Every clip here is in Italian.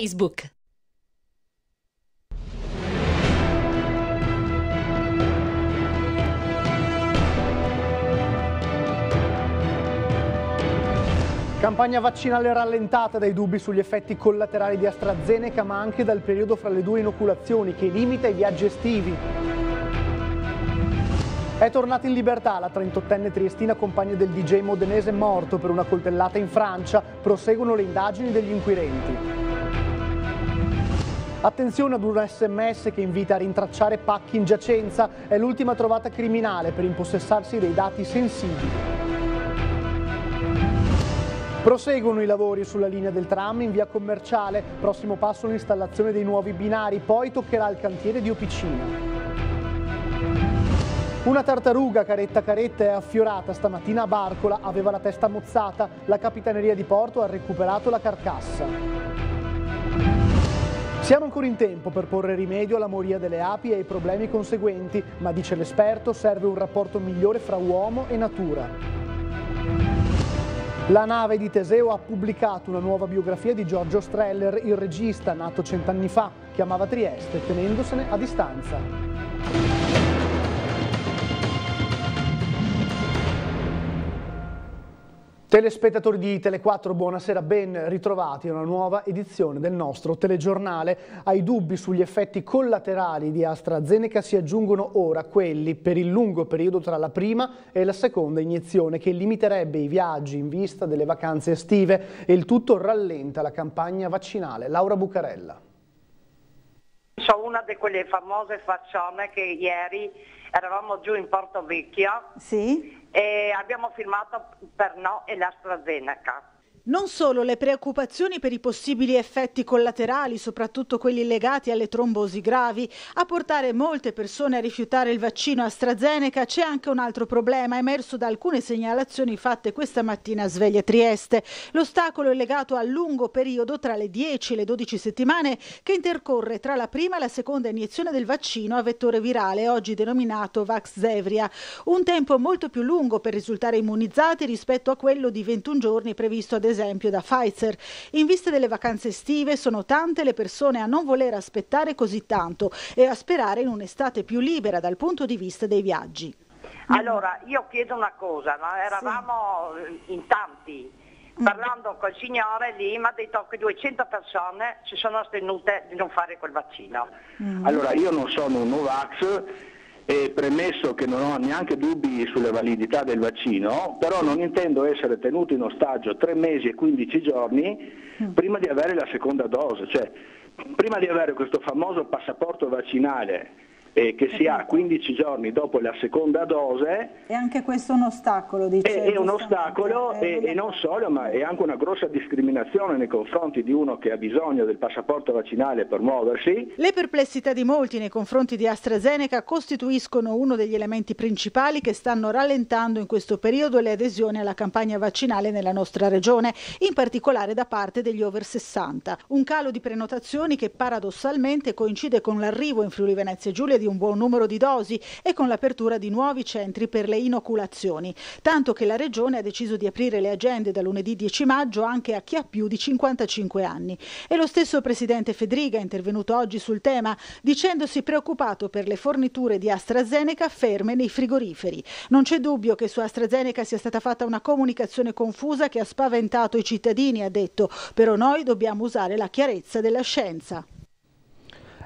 Facebook. Campagna vaccinale rallentata dai dubbi sugli effetti collaterali di AstraZeneca ma anche dal periodo fra le due inoculazioni che limita i viaggi estivi. È tornata in libertà la 38enne triestina compagna del DJ modenese morto per una coltellata in Francia. Proseguono le indagini degli inquirenti. Attenzione ad un sms che invita a rintracciare pacchi in giacenza, è l'ultima trovata criminale per impossessarsi dei dati sensibili. Proseguono i lavori sulla linea del tram in via commerciale, prossimo passo l'installazione dei nuovi binari, poi toccherà il cantiere di Opicina. Una tartaruga caretta caretta è affiorata stamattina a Barcola, aveva la testa mozzata, la capitaneria di porto ha recuperato la carcassa. Siamo ancora in tempo per porre rimedio alla moria delle api e ai problemi conseguenti, ma dice l'esperto serve un rapporto migliore fra uomo e natura. La nave di Teseo ha pubblicato una nuova biografia di Giorgio Streller, il regista nato cent'anni fa, che amava Trieste tenendosene a distanza. Telespettatori di Tele4, buonasera, ben ritrovati a una nuova edizione del nostro telegiornale. Ai dubbi sugli effetti collaterali di AstraZeneca si aggiungono ora quelli per il lungo periodo tra la prima e la seconda iniezione che limiterebbe i viaggi in vista delle vacanze estive e il tutto rallenta la campagna vaccinale. Laura Bucarella. Sono una di quelle famose faccione che ieri eravamo giù in Porto Vecchio sì. e abbiamo filmato per no e l'AstraZeneca. Non solo le preoccupazioni per i possibili effetti collaterali, soprattutto quelli legati alle trombosi gravi, a portare molte persone a rifiutare il vaccino AstraZeneca c'è anche un altro problema emerso da alcune segnalazioni fatte questa mattina a Sveglia Trieste. L'ostacolo è legato al lungo periodo tra le 10 e le 12 settimane che intercorre tra la prima e la seconda iniezione del vaccino a vettore virale, oggi denominato Vaxzevria. Un tempo molto più lungo per risultare immunizzati rispetto a quello di 21 giorni previsto ad esempio esempio da Pfizer. In vista delle vacanze estive sono tante le persone a non voler aspettare così tanto e a sperare in un'estate più libera dal punto di vista dei viaggi. Allora, io chiedo una cosa, no? eravamo sì. Eh, in tanti, mm. parlando col signore lì mi ha detto che 200 persone si sono astenute di non fare quel vaccino. Mm. Allora, io non sono un Novax, e premesso che non ho neanche dubbi sulla validità del vaccino, però non intendo essere tenuto in ostaggio tre mesi e 15 giorni mm. prima di avere la seconda dose, cioè prima di avere questo famoso passaporto vaccinale eh, che si ha 15 giorni dopo la seconda dose. E anche questo è un ostacolo, dice. È, è un ostacolo eh, e, e non solo, ma è anche una grossa discriminazione nei confronti di uno che ha bisogno del passaporto vaccinale per muoversi. Le perplessità di molti nei confronti di AstraZeneca costituiscono uno degli elementi principali che stanno rallentando in questo periodo le adesioni alla campagna vaccinale nella nostra regione, in particolare da parte degli over 60. Un calo di prenotazioni che paradossalmente coincide con l'arrivo in Friuli Venezia Giulia di un buon numero di dosi e con l'apertura di nuovi centri per le inoculazioni, tanto che la Regione ha deciso di aprire le agende da lunedì 10 maggio anche a chi ha più di 55 anni. E lo stesso Presidente Federica è intervenuto oggi sul tema dicendosi preoccupato per le forniture di AstraZeneca ferme nei frigoriferi. Non c'è dubbio che su AstraZeneca sia stata fatta una comunicazione confusa che ha spaventato i cittadini, ha detto, però noi dobbiamo usare la chiarezza della scienza.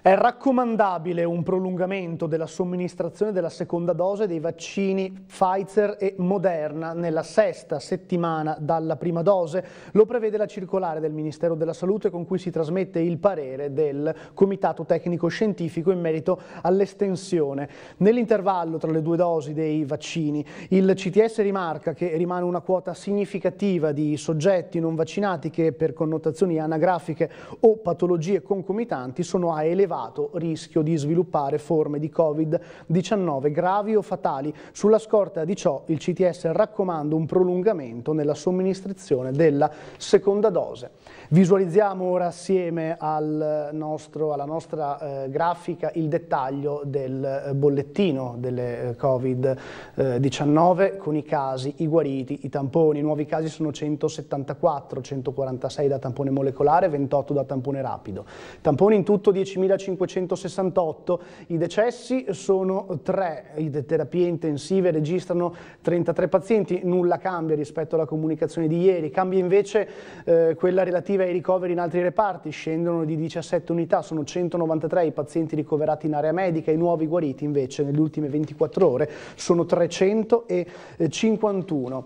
È raccomandabile un prolungamento della somministrazione della seconda dose dei vaccini Pfizer e Moderna nella sesta settimana dalla prima dose. Lo prevede la circolare del Ministero della Salute con cui si trasmette il parere del Comitato Tecnico Scientifico in merito all'estensione. Nell'intervallo tra le due dosi dei vaccini il CTS rimarca che rimane una quota significativa di soggetti non vaccinati che per connotazioni anagrafiche o patologie concomitanti sono a elevato elevato rischio di sviluppare forme di Covid-19 gravi o fatali. Sulla scorta di ciò il CTS raccomanda un prolungamento nella somministrazione della seconda dose. Visualizziamo ora assieme al nostro, alla nostra eh, grafica il dettaglio del eh, bollettino delle eh, Covid-19 con i casi, i guariti, i tamponi. I nuovi casi sono 174, 146 da tampone molecolare, 28 da tampone rapido. Tamponi in tutto 10.500. 2.568 i decessi, sono 3 i terapie intensive, registrano 33 pazienti, nulla cambia rispetto alla comunicazione di ieri, cambia invece eh, quella relativa ai ricoveri in altri reparti, scendono di 17 unità, sono 193 i pazienti ricoverati in area medica, i nuovi guariti invece nelle ultime 24 ore sono 351.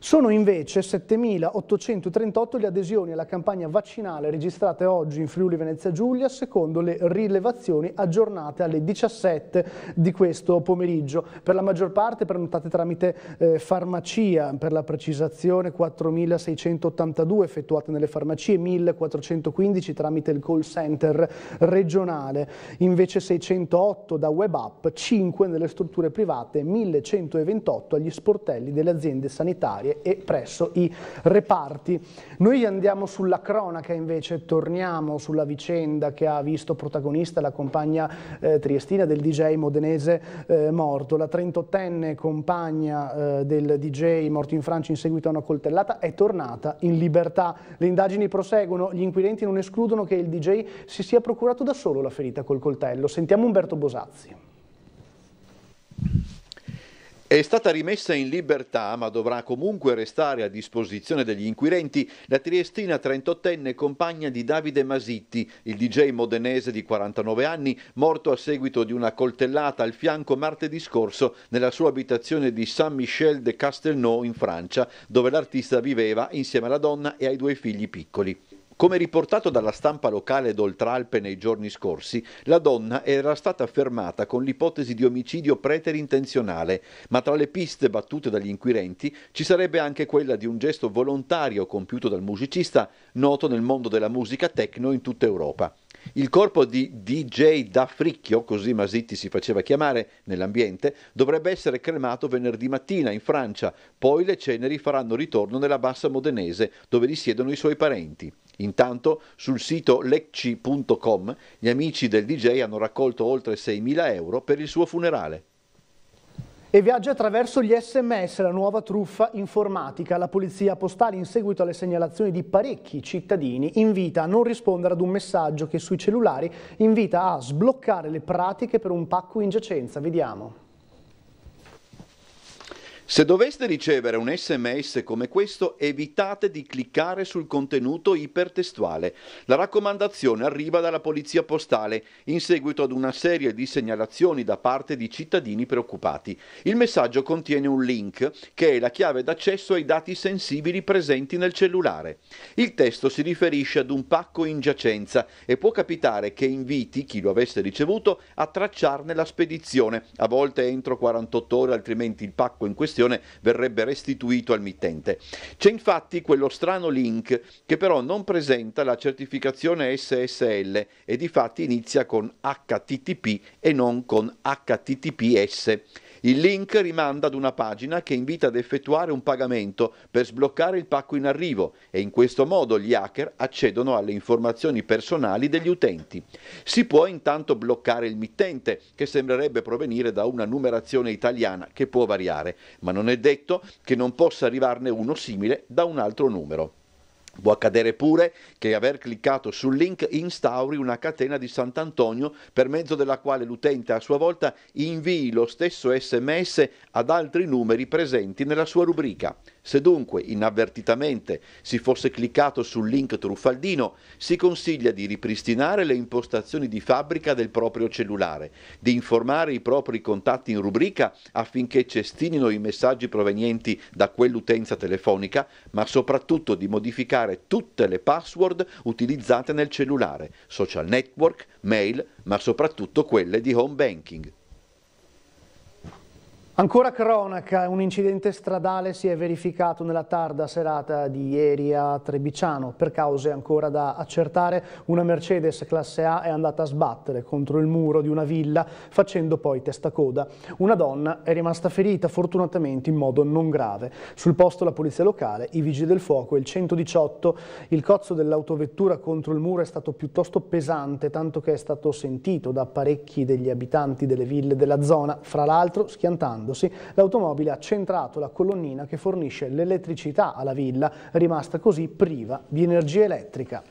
Sono invece 7.838 le adesioni alla campagna vaccinale registrate oggi in Friuli Venezia Giulia secondo le rilevazioni aggiornate alle 17 di questo pomeriggio. Per la maggior parte prenotate tramite eh, farmacia, per la precisazione 4.682 effettuate nelle farmacie, 1.415 tramite il call center regionale, invece 608 da web app, 5 nelle strutture private, 1.128 agli sportelli delle aziende sanitarie sanitarie e presso i reparti. Noi andiamo sulla cronaca invece, torniamo sulla vicenda che ha visto protagonista la compagna eh, triestina del DJ modenese eh, morto. La 38enne compagna eh, del DJ morto in Francia in seguito a una coltellata è tornata in libertà. Le indagini proseguono, gli inquirenti non escludono che il DJ si sia procurato da solo la ferita col coltello. Sentiamo Umberto Bosazzi. È stata rimessa in libertà, ma dovrà comunque restare a disposizione degli inquirenti, la triestina 38enne compagna di Davide Masitti, il DJ modenese di 49 anni, morto a seguito di una coltellata al fianco martedì scorso nella sua abitazione di Saint-Michel de Castelnau in Francia, dove l'artista viveva insieme alla donna e ai due figli piccoli. Come riportato dalla stampa locale d'Oltralpe nei giorni scorsi, la donna era stata fermata con l'ipotesi di omicidio preterintenzionale, ma tra le piste battute dagli inquirenti ci sarebbe anche quella di un gesto volontario compiuto dal musicista noto nel mondo della musica techno in tutta Europa. Il corpo di DJ da Fricchio, così Masitti si faceva chiamare nell'ambiente, dovrebbe essere cremato venerdì mattina in Francia, poi le ceneri faranno ritorno nella bassa modenese, dove risiedono i suoi parenti. Intanto sul sito lecci.com gli amici del DJ hanno raccolto oltre 6.000 euro per il suo funerale. E viaggia attraverso gli sms la nuova truffa informatica. La polizia postale, in seguito alle segnalazioni di parecchi cittadini, invita a non rispondere ad un messaggio che sui cellulari invita a sbloccare le pratiche per un pacco in giacenza. Vediamo. Se doveste ricevere un sms come questo, evitate di cliccare sul contenuto ipertestuale. La raccomandazione arriva dalla Polizia Postale in seguito ad una serie di segnalazioni da parte di cittadini preoccupati. Il messaggio contiene un link che è la chiave d'accesso ai dati sensibili presenti nel cellulare. Il testo si riferisce ad un pacco in giacenza e può capitare che inviti chi lo avesse ricevuto a tracciarne la spedizione, a volte entro 48 ore, altrimenti il pacco in questione questione verrebbe restituito al mittente. C'è infatti quello strano link che però non presenta la certificazione SSL e di fatti inizia con HTTP e non con HTTPS. Il link rimanda ad una pagina che invita ad effettuare un pagamento per sbloccare il pacco in arrivo e in questo modo gli hacker accedono alle informazioni personali degli utenti. Si può intanto bloccare il mittente che sembrerebbe provenire da una numerazione italiana che può variare, ma non è detto che non possa arrivarne uno simile da un altro numero. Può accadere pure che aver cliccato sul link instauri una catena di Sant'Antonio per mezzo della quale l'utente a sua volta invii lo stesso sms ad altri numeri presenti nella sua rubrica. Se dunque inavvertitamente si fosse cliccato sul link truffaldino, si consiglia di ripristinare le impostazioni di fabbrica del proprio cellulare, di informare i propri contatti in rubrica affinché cestinino i messaggi provenienti da quell'utenza telefonica, ma soprattutto di modificare tutte le password utilizzate nel cellulare, social network, mail, ma soprattutto quelle di home banking. Ancora cronaca, un incidente stradale si è verificato nella tarda serata di ieri a Trebiciano. Per cause ancora da accertare, una Mercedes classe A è andata a sbattere contro il muro di una villa facendo poi testacoda. Una donna è rimasta ferita, fortunatamente in modo non grave. Sul posto la polizia locale, i vigili del fuoco e il 118. Il cozzo dell'autovettura contro il muro è stato piuttosto pesante, tanto che è stato sentito da parecchi degli abitanti delle ville della zona, fra l'altro schiantando scaldandosi, l'automobile ha centrato la colonnina che fornisce l'elettricità alla villa, rimasta così priva di energia elettrica.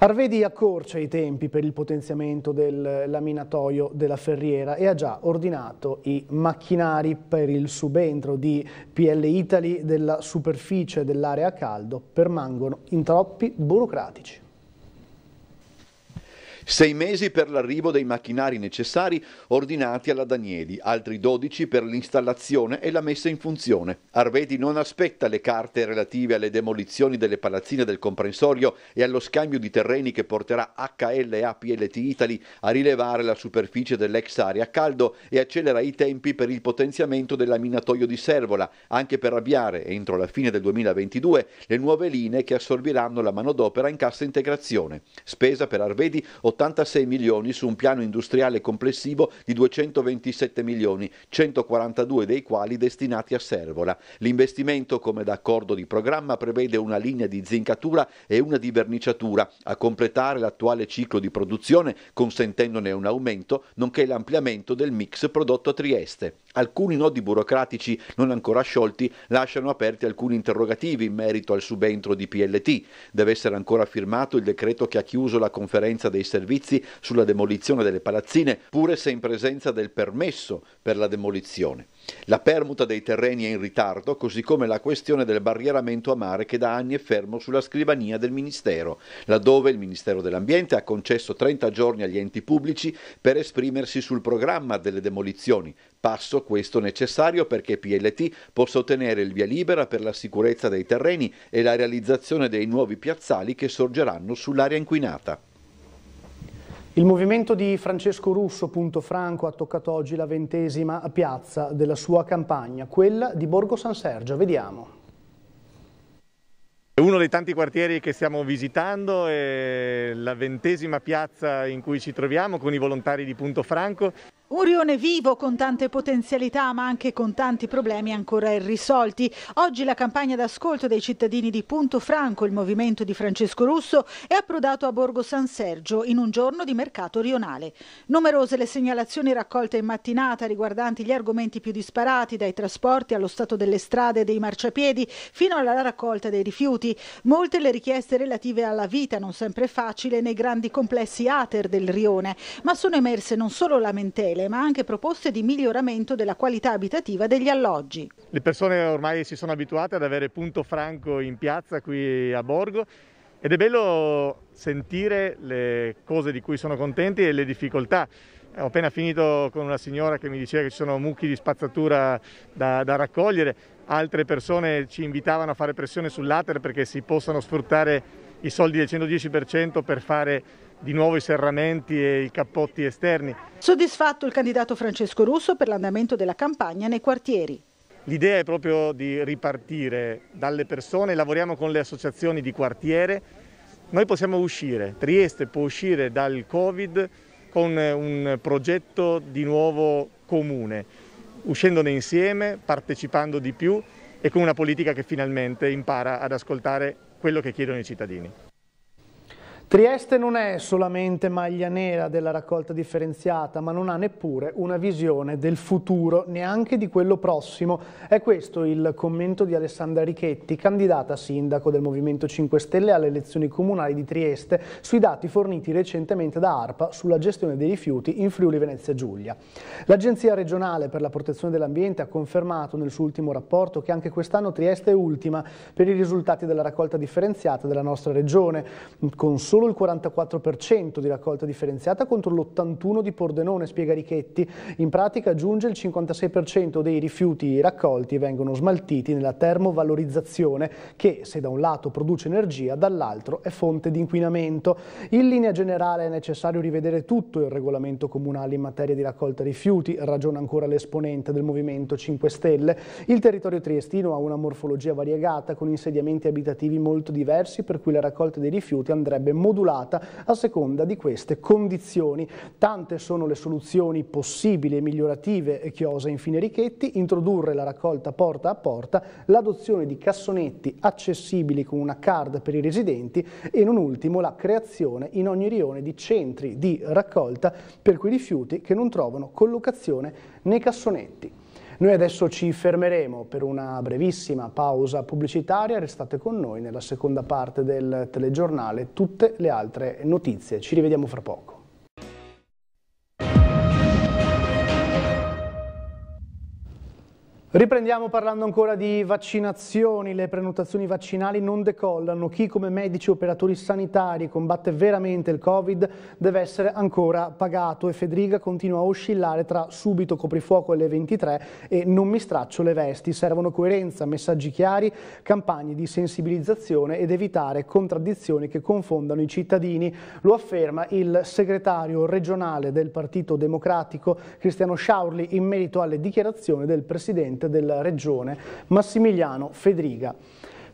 Arvedi accorcia i tempi per il potenziamento del laminatoio della ferriera e ha già ordinato i macchinari per il subentro di PL Italy della superficie dell'area a caldo permangono in troppi burocratici sei mesi per l'arrivo dei macchinari necessari ordinati alla Danieli, altri 12 per l'installazione e la messa in funzione. Arvedi non aspetta le carte relative alle demolizioni delle palazzine del comprensorio e allo scambio di terreni che porterà HLA PLT Italy a rilevare la superficie dell'ex area caldo e accelera i tempi per il potenziamento del laminatoio di Servola, anche per avviare entro la fine del 2022 le nuove linee che assorbiranno la manodopera in cassa integrazione. Spesa per Arvedi 80 86 milioni su un piano industriale complessivo di 227 milioni, 142 dei quali destinati a Servola. L'investimento, come d'accordo di programma, prevede una linea di zincatura e una di verniciatura, a completare l'attuale ciclo di produzione, consentendone un aumento, nonché l'ampliamento del mix prodotto a Trieste alcuni nodi burocratici non ancora sciolti lasciano aperti alcuni interrogativi in merito al subentro di PLT. Deve essere ancora firmato il decreto che ha chiuso la conferenza dei servizi sulla demolizione delle palazzine, pure se in presenza del permesso per la demolizione. La permuta dei terreni è in ritardo, così come la questione del barrieramento a mare che da anni è fermo sulla scrivania del Ministero, laddove il Ministero dell'Ambiente ha concesso 30 giorni agli enti pubblici per esprimersi sul programma delle demolizioni, passo questo necessario perché PLT possa ottenere il via libera per la sicurezza dei terreni e la realizzazione dei nuovi piazzali che sorgeranno sull'area inquinata. Il movimento di Francesco Russo, punto franco, ha toccato oggi la ventesima piazza della sua campagna, quella di Borgo San Sergio. Vediamo. È uno dei tanti quartieri che stiamo visitando, è la ventesima piazza in cui ci troviamo con i volontari di Punto Franco. Un rione vivo con tante potenzialità ma anche con tanti problemi ancora irrisolti. Oggi la campagna d'ascolto dei cittadini di Punto Franco, il movimento di Francesco Russo, è approdato a Borgo San Sergio in un giorno di mercato rionale. Numerose le segnalazioni raccolte in mattinata riguardanti gli argomenti più disparati, dai trasporti allo stato delle strade e dei marciapiedi fino alla raccolta dei rifiuti. Molte le richieste relative alla vita non sempre facile nei grandi complessi ater del rione, ma sono emerse non solo lamentele, tutele, ma anche proposte di miglioramento della qualità abitativa degli alloggi. Le persone ormai si sono abituate ad avere punto franco in piazza qui a Borgo ed è bello sentire le cose di cui sono contenti e le difficoltà. Ho appena finito con una signora che mi diceva che ci sono mucchi di spazzatura da, da raccogliere, altre persone ci invitavano a fare pressione sull'ater perché si possano sfruttare i soldi del 110% per fare di nuovo i serramenti e i cappotti esterni. Soddisfatto il candidato Francesco Russo per l'andamento della campagna nei quartieri. L'idea è proprio di ripartire dalle persone, lavoriamo con le associazioni di quartiere, noi possiamo uscire, Trieste può uscire dal Covid con un progetto di nuovo comune, uscendone insieme, partecipando di più e con una politica che finalmente impara ad ascoltare quello che chiedono i cittadini. Trieste non è solamente maglia nera della raccolta differenziata, ma non ha neppure una visione del futuro, neanche di quello prossimo. È questo il commento di Alessandra Richetti, candidata sindaco del Movimento 5 Stelle alle elezioni comunali di Trieste, sui dati forniti recentemente da ARPA sulla gestione dei rifiuti in Friuli Venezia Giulia. L'Agenzia regionale per la protezione dell'ambiente ha confermato nel suo ultimo rapporto che anche quest'anno Trieste è ultima per i risultati della raccolta differenziata della nostra regione, con solo solo il 44% di raccolta differenziata contro l'81% di Pordenone, spiega Richetti. In pratica giunge il 56% dei rifiuti raccolti e vengono smaltiti nella termovalorizzazione che se da un lato produce energia, dall'altro è fonte di inquinamento. In linea generale è necessario rivedere tutto il regolamento comunale in materia di raccolta rifiuti, ragiona ancora l'esponente del Movimento 5 Stelle. Il territorio triestino ha una morfologia variegata con insediamenti abitativi molto diversi per cui la raccolta dei rifiuti andrebbe molto modulata a seconda di queste condizioni. Tante sono le soluzioni possibili e migliorative che osa infine Richetti, introdurre la raccolta porta a porta, l'adozione di cassonetti accessibili con una card per i residenti e non ultimo la creazione in ogni rione di centri di raccolta per quei rifiuti che non trovano collocazione nei cassonetti. Noi adesso ci fermeremo per una brevissima pausa pubblicitaria, restate con noi nella seconda parte del telegiornale, tutte le altre notizie. Ci rivediamo fra poco. Riprendiamo parlando ancora di vaccinazioni, le prenotazioni vaccinali non decollano, chi come medici e operatori sanitari combatte veramente il Covid deve essere ancora pagato e Federica continua a oscillare tra subito coprifuoco alle 23 e non mi straccio le vesti, servono coerenza, messaggi chiari, campagne di sensibilizzazione ed evitare contraddizioni che confondano i cittadini, lo afferma il segretario regionale del Partito Democratico Cristiano Sciaurli in merito alle dichiarazioni del Presidente presidente della regione Massimiliano Fedriga.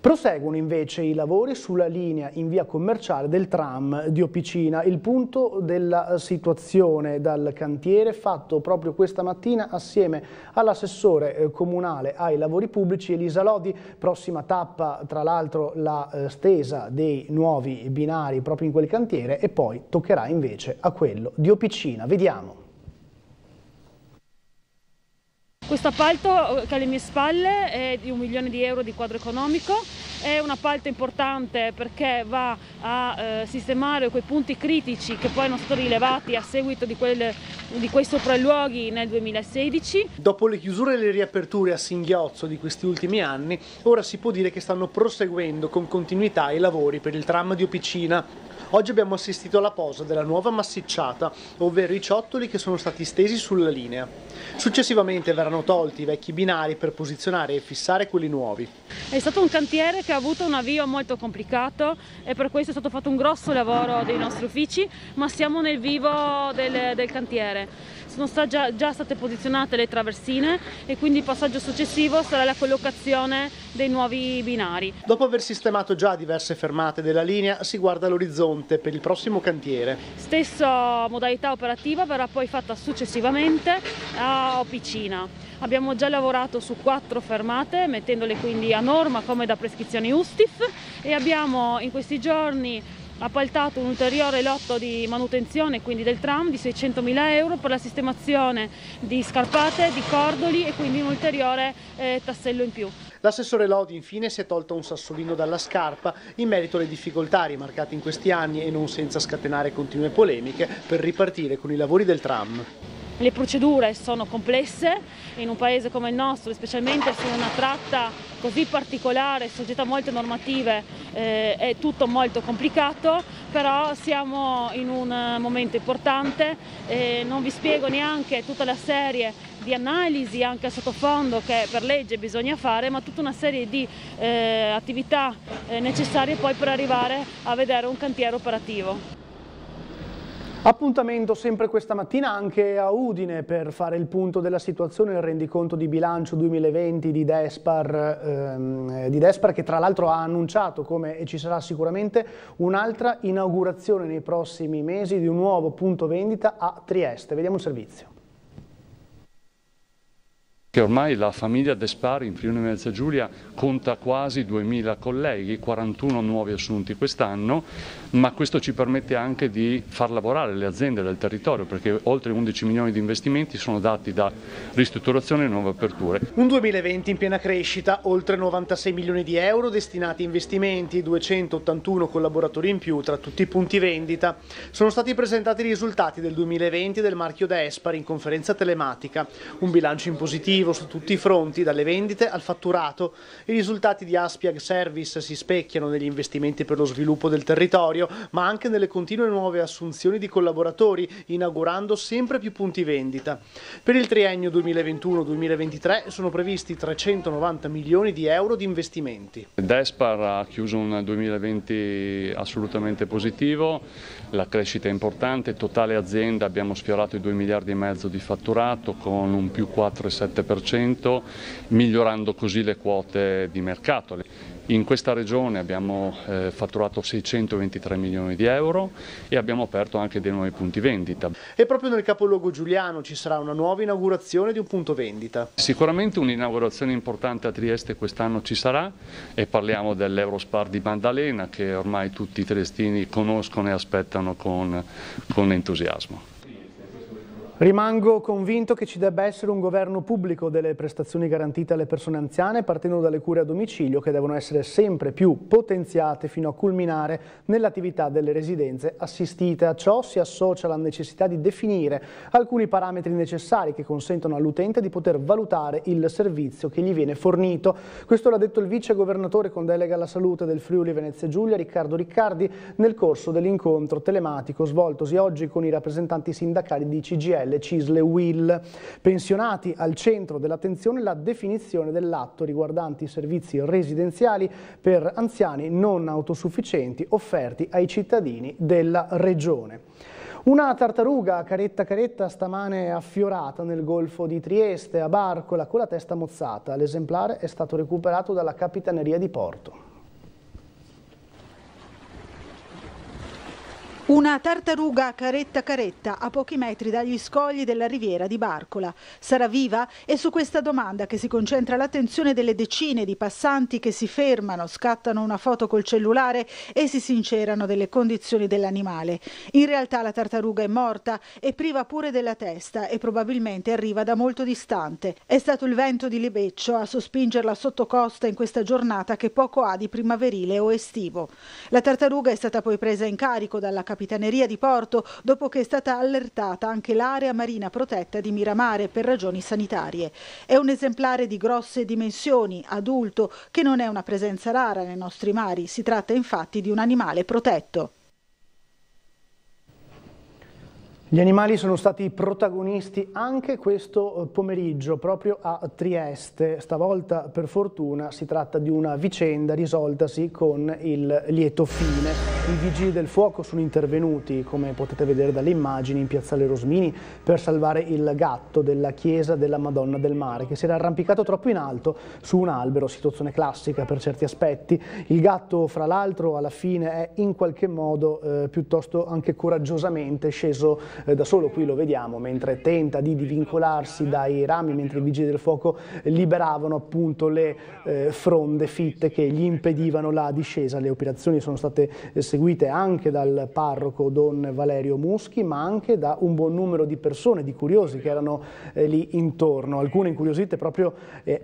Proseguono invece i lavori sulla linea in via commerciale del tram di Opicina. Il punto della situazione dal cantiere fatto proprio questa mattina assieme all'assessore eh, comunale ai lavori pubblici Elisa Lodi. Prossima tappa tra l'altro la eh, stesa dei nuovi binari proprio in quel cantiere e poi toccherà invece a quello di Opicina. Vediamo. Questo appalto eh, che è alle mie spalle è di un milione di euro di quadro economico, è un appalto importante perché va a eh, sistemare quei punti critici che poi non sono rilevati a seguito di, quel, di quei sopralluoghi nel 2016. Dopo le chiusure e le riaperture a singhiozzo di questi ultimi anni, ora si può dire che stanno proseguendo con continuità i lavori per il tram di Opicina Oggi abbiamo assistito alla posa della nuova massicciata, ovvero i ciottoli che sono stati stesi sulla linea. Successivamente verranno tolti i vecchi binari per posizionare e fissare quelli nuovi. È stato un cantiere che ha avuto un avvio molto complicato e per questo è stato fatto un grosso lavoro dei nostri uffici, ma siamo nel vivo del, del cantiere sono già, già state posizionate le traversine e quindi il passaggio successivo sarà la collocazione dei nuovi binari. Dopo aver sistemato già diverse fermate della linea si guarda l'orizzonte per il prossimo cantiere. Stessa modalità operativa verrà poi fatta successivamente a Opicina. Abbiamo già lavorato su quattro fermate mettendole quindi a norma come da prescrizione USTIF e abbiamo in questi giorni appaltato un ulteriore lotto di manutenzione quindi del tram di 600.000 euro per la sistemazione di scarpate, di cordoli e quindi un ulteriore eh, tassello in più. L'assessore Lodi infine si è tolto un sassolino dalla scarpa in merito alle difficoltà rimarcate in questi anni e non senza scatenare continue polemiche per ripartire con i lavori del tram le procedure sono complesse, in un paese come il nostro, specialmente su una tratta così particolare, soggetta a molte normative, eh, è tutto molto complicato, però siamo in un eh, momento importante, eh, non vi spiego neanche tutta la serie di analisi anche a sottofondo che per legge bisogna fare, ma tutta una serie di eh, attività eh, necessarie poi per arrivare a vedere un cantiere operativo. Appuntamento sempre questa mattina anche a Udine per fare il punto della situazione, il rendiconto di bilancio 2020 di Despar, ehm, eh, di Despar che tra l'altro ha annunciato come e ci sarà sicuramente un'altra inaugurazione nei prossimi mesi di un nuovo punto vendita a Trieste. Vediamo il servizio che ormai la famiglia Despari in Friuli Venezia Giulia conta quasi 2.000 colleghi, 41 nuovi assunti quest'anno, ma questo ci permette anche di far lavorare le aziende del territorio perché oltre 11 milioni di investimenti sono dati da ristrutturazione e nuove aperture. Un 2020 in piena crescita, oltre 96 milioni di euro destinati a investimenti, 281 collaboratori in più tra tutti i punti vendita. Sono stati presentati i risultati del 2020 del marchio Despari in conferenza telematica, un bilancio in positivo positivo su tutti i fronti, dalle vendite al fatturato. I risultati di Aspiag Service si specchiano negli investimenti per lo sviluppo del territorio, ma anche nelle continue nuove assunzioni di collaboratori, inaugurando sempre più punti vendita. Per il triennio 2021-2023 sono previsti 390 milioni di euro di investimenti. Despar ha chiuso un 2020 assolutamente positivo, la crescita è importante, totale azienda abbiamo sfiorato i 2 miliardi e mezzo di fatturato con un più 4,7% 10%, migliorando così le quote di mercato. In questa regione abbiamo eh, fatturato 623 milioni di euro e abbiamo aperto anche dei nuovi punti vendita. E proprio nel capoluogo giuliano ci sarà una nuova inaugurazione di un punto vendita? Sicuramente un'inaugurazione importante a Trieste quest'anno ci sarà e parliamo dell'Eurospar di Maddalena che ormai tutti i triestini conoscono e aspettano con, con entusiasmo. Rimango convinto che ci debba essere un governo pubblico delle prestazioni garantite alle persone anziane partendo dalle cure a domicilio che devono essere sempre più potenziate fino a culminare nell'attività delle residenze assistite. A ciò si associa la necessità di definire alcuni parametri necessari che consentono all'utente di poter valutare il servizio che gli viene fornito. Questo l'ha detto il vice governatore con delega alla salute del Friuli Venezia Giulia Riccardo Riccardi nel corso dell'incontro telematico svoltosi oggi con i rappresentanti sindacali di CGL delle CISLE WIL, pensionati al centro dell'attenzione la definizione dell'atto riguardante i servizi residenziali per anziani non autosufficienti offerti ai cittadini della regione. Una tartaruga caretta caretta stamane affiorata nel golfo di Trieste a Barcola con la testa mozzata. L'esemplare è stato recuperato dalla Capitaneria di Porto. Una tartaruga caretta caretta a pochi metri dagli scogli della riviera di Barcola. Sarà viva? È su questa domanda che si concentra l'attenzione delle decine di passanti che si fermano, scattano una foto col cellulare e si sincerano delle condizioni dell'animale. In realtà la tartaruga è morta, è priva pure della testa e probabilmente arriva da molto distante. È stato il vento di Libeccio a sospingerla sotto costa in questa giornata che poco ha di primaverile o estivo. La tartaruga è stata poi presa in carico dalla capitale Capitaneria di Porto dopo che è stata allertata anche l'area marina protetta di Miramare per ragioni sanitarie. È un esemplare di grosse dimensioni, adulto, che non è una presenza rara nei nostri mari, si tratta infatti di un animale protetto. Gli animali sono stati protagonisti anche questo eh, pomeriggio, proprio a Trieste. Stavolta, per fortuna, si tratta di una vicenda risoltasi con il lieto fine. I vigili del fuoco sono intervenuti, come potete vedere dalle immagini, in piazzale Rosmini per salvare il gatto della chiesa della Madonna del Mare, che si era arrampicato troppo in alto su un albero, situazione classica per certi aspetti. Il gatto, fra l'altro, alla fine è in qualche modo eh, piuttosto anche coraggiosamente sceso eh, da solo, qui lo vediamo, mentre tenta di divincolarsi dai rami, mentre i vigili del fuoco liberavano appunto le eh, fronde fitte che gli impedivano la discesa. Le operazioni sono state eh, seguite anche dal parroco Don Valerio Muschi, ma anche da un buon numero di persone, di curiosi che erano eh, lì intorno, alcune incuriosite proprio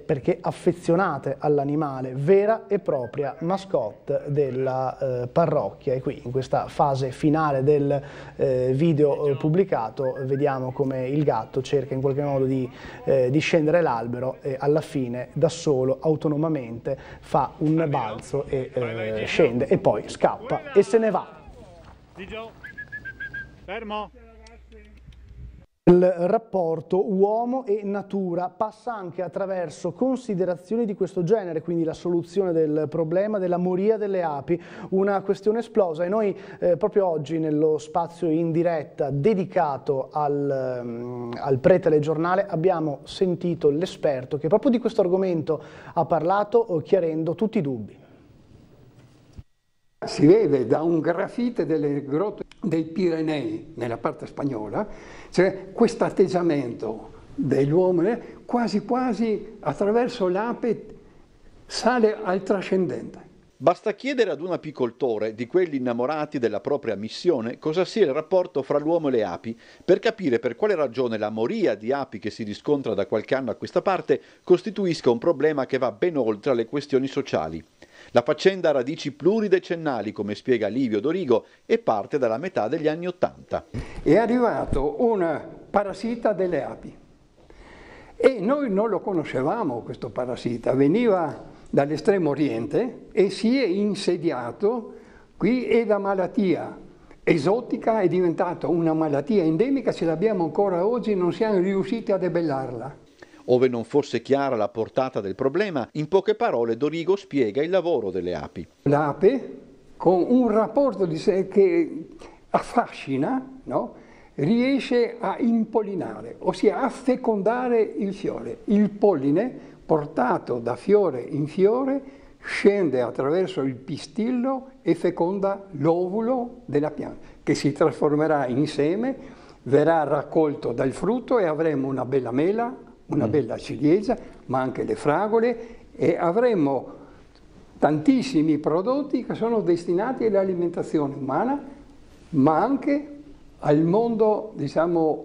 perché affezionate all'animale, vera e propria mascotte della parrocchia. E qui in questa fase finale del video pubblicato pubblicato vediamo come il gatto cerca in qualche modo di, eh, di scendere l'albero e alla fine da solo, autonomamente, fa un balzo e eh, scende e poi scappa e se ne va. Fermo. Il rapporto uomo e natura passa anche attraverso considerazioni di questo genere, quindi la soluzione del problema della moria delle api, una questione esplosa e noi eh, proprio oggi nello spazio in diretta dedicato al, um, al pre-telegiornale abbiamo sentito l'esperto che proprio di questo argomento ha parlato eh, chiarendo tutti i dubbi. Si vede da un grafite delle grotte dei Pirenei nella parte spagnola, c'è questo atteggiamento dell'uomo quasi quasi attraverso l'ape sale al trascendente. Basta chiedere ad un apicoltore di quelli innamorati della propria missione cosa sia il rapporto fra l'uomo e le api, per capire per quale ragione la moria di api che si riscontra da qualche anno a questa parte costituisca un problema che va ben oltre le questioni sociali. La faccenda ha radici pluridecennali, come spiega Livio Dorigo, e parte dalla metà degli anni Ottanta. È arrivato un parassita delle api e noi non lo conoscevamo questo parassita, veniva dall'estremo oriente e si è insediato qui e la malattia esotica è diventata una malattia endemica, ce l'abbiamo ancora oggi, non siamo riusciti a debellarla. Ove non fosse chiara la portata del problema, in poche parole Dorigo spiega il lavoro delle api. L'ape, con un rapporto di sé che affascina, no? riesce a impollinare, ossia a fecondare il fiore. Il polline, portato da fiore in fiore, scende attraverso il pistillo e feconda l'ovulo della pianta, che si trasformerà in seme, verrà raccolto dal frutto e avremo una bella mela una mm. bella ciliegia, ma anche le fragole e avremo tantissimi prodotti che sono destinati all'alimentazione umana, ma anche al mondo, diciamo,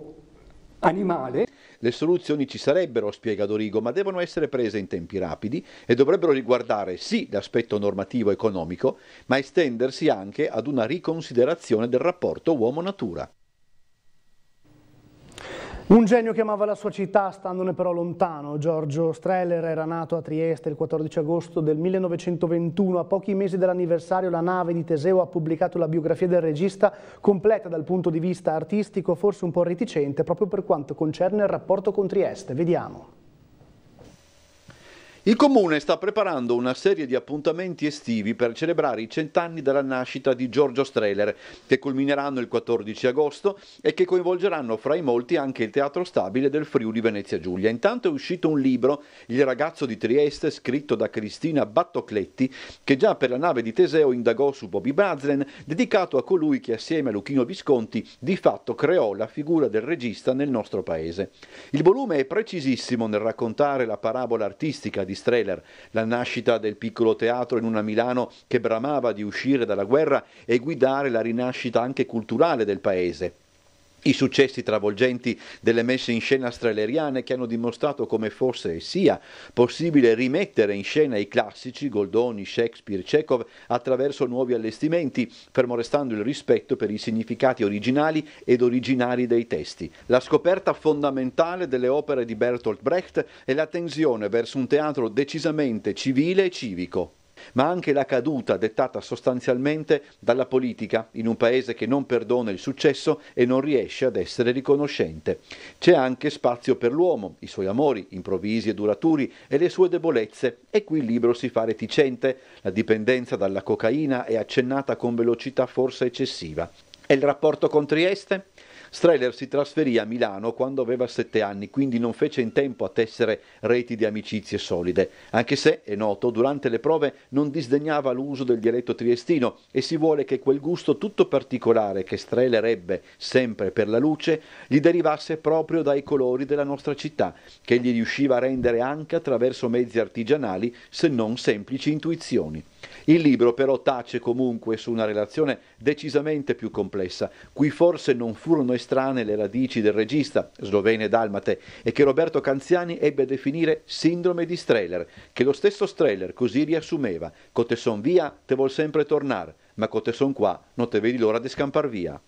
animale. Le soluzioni ci sarebbero, spiega Dorigo, ma devono essere prese in tempi rapidi e dovrebbero riguardare sì l'aspetto normativo economico, ma estendersi anche ad una riconsiderazione del rapporto uomo-natura. Un genio che amava la sua città, standone però lontano, Giorgio Streller era nato a Trieste il 14 agosto del 1921. A pochi mesi dall'anniversario la nave di Teseo ha pubblicato la biografia del regista, completa dal punto di vista artistico, forse un po' reticente, proprio per quanto concerne il rapporto con Trieste. Vediamo. Il comune sta preparando una serie di appuntamenti estivi per celebrare i cent'anni dalla nascita di Giorgio Streller, che culmineranno il 14 agosto e che coinvolgeranno fra i molti anche il Teatro Stabile del Friuli Venezia Giulia. Intanto è uscito un libro, Il ragazzo di Trieste, scritto da Cristina Battocletti, che già per la nave di Teseo indagò su Bobby Bazlen, dedicato a colui che assieme a Luchino Visconti di fatto creò la figura del regista nel nostro paese. Il volume è precisissimo nel raccontare la parabola artistica di Strehler, la nascita del piccolo teatro in una Milano che bramava di uscire dalla guerra e guidare la rinascita anche culturale del paese i successi travolgenti delle messe in scena streleriane che hanno dimostrato come fosse e sia possibile rimettere in scena i classici Goldoni, Shakespeare, Chekhov attraverso nuovi allestimenti, fermo restando il rispetto per i significati originali ed originari dei testi. La scoperta fondamentale delle opere di Bertolt Brecht è la tensione verso un teatro decisamente civile e civico ma anche la caduta dettata sostanzialmente dalla politica in un paese che non perdona il successo e non riesce ad essere riconoscente. C'è anche spazio per l'uomo, i suoi amori, improvvisi e duraturi, e le sue debolezze, e qui il libro si fa reticente, la dipendenza dalla cocaina è accennata con velocità forse eccessiva. E il rapporto con Trieste? Streller si trasferì a Milano quando aveva 7 anni, quindi non fece in tempo a tessere reti di amicizie solide, anche se, è noto, durante le prove non disdegnava l'uso del dialetto triestino e si vuole che quel gusto tutto particolare che Streller ebbe sempre per la luce gli derivasse proprio dai colori della nostra città, che gli riusciva a rendere anche attraverso mezzi artigianali se non semplici intuizioni. Il libro però tace comunque su una relazione decisamente più complessa, cui forse non furono estranee le radici del regista, slovene dalmate, e che Roberto Canziani ebbe a definire sindrome di Streller, che lo stesso Streller così riassumeva, «Cote son via, te vuol sempre tornare, ma cote son qua, non te vedi l'ora di scampar via».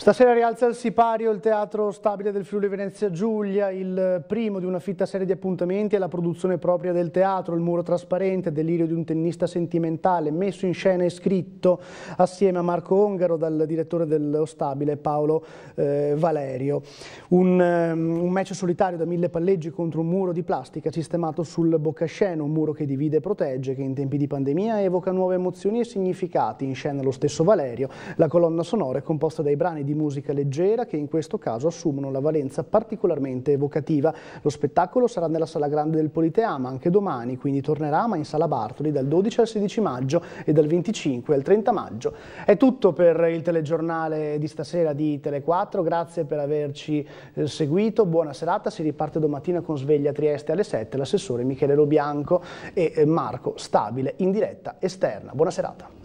Stasera rialza il sipario il Teatro Stabile del Friuli Venezia Giulia, il primo di una fitta serie di appuntamenti è la produzione propria del teatro, il muro trasparente, delirio di un tennista sentimentale, messo in scena e scritto assieme a Marco Ongaro dal direttore dello Stabile Paolo eh, Valerio. Un, um, un, match solitario da mille palleggi contro un muro di plastica sistemato sul boccasceno, un muro che divide e protegge, che in tempi di pandemia evoca nuove emozioni e significati. In scena lo stesso Valerio, la colonna sonora è composta dai brani di musica leggera che in questo caso assumono la valenza particolarmente evocativa. Lo spettacolo sarà nella Sala Grande del Politeama anche domani, quindi tornerà ma in Sala Bartoli dal 12 al 16 maggio e dal 25 al 30 maggio. È tutto per il telegiornale di stasera di Tele4, grazie per averci eh, seguito, buona serata, si riparte domattina con Sveglia Trieste alle 7, l'assessore Michele Robianco e eh, Marco Stabile in diretta esterna. Buona serata.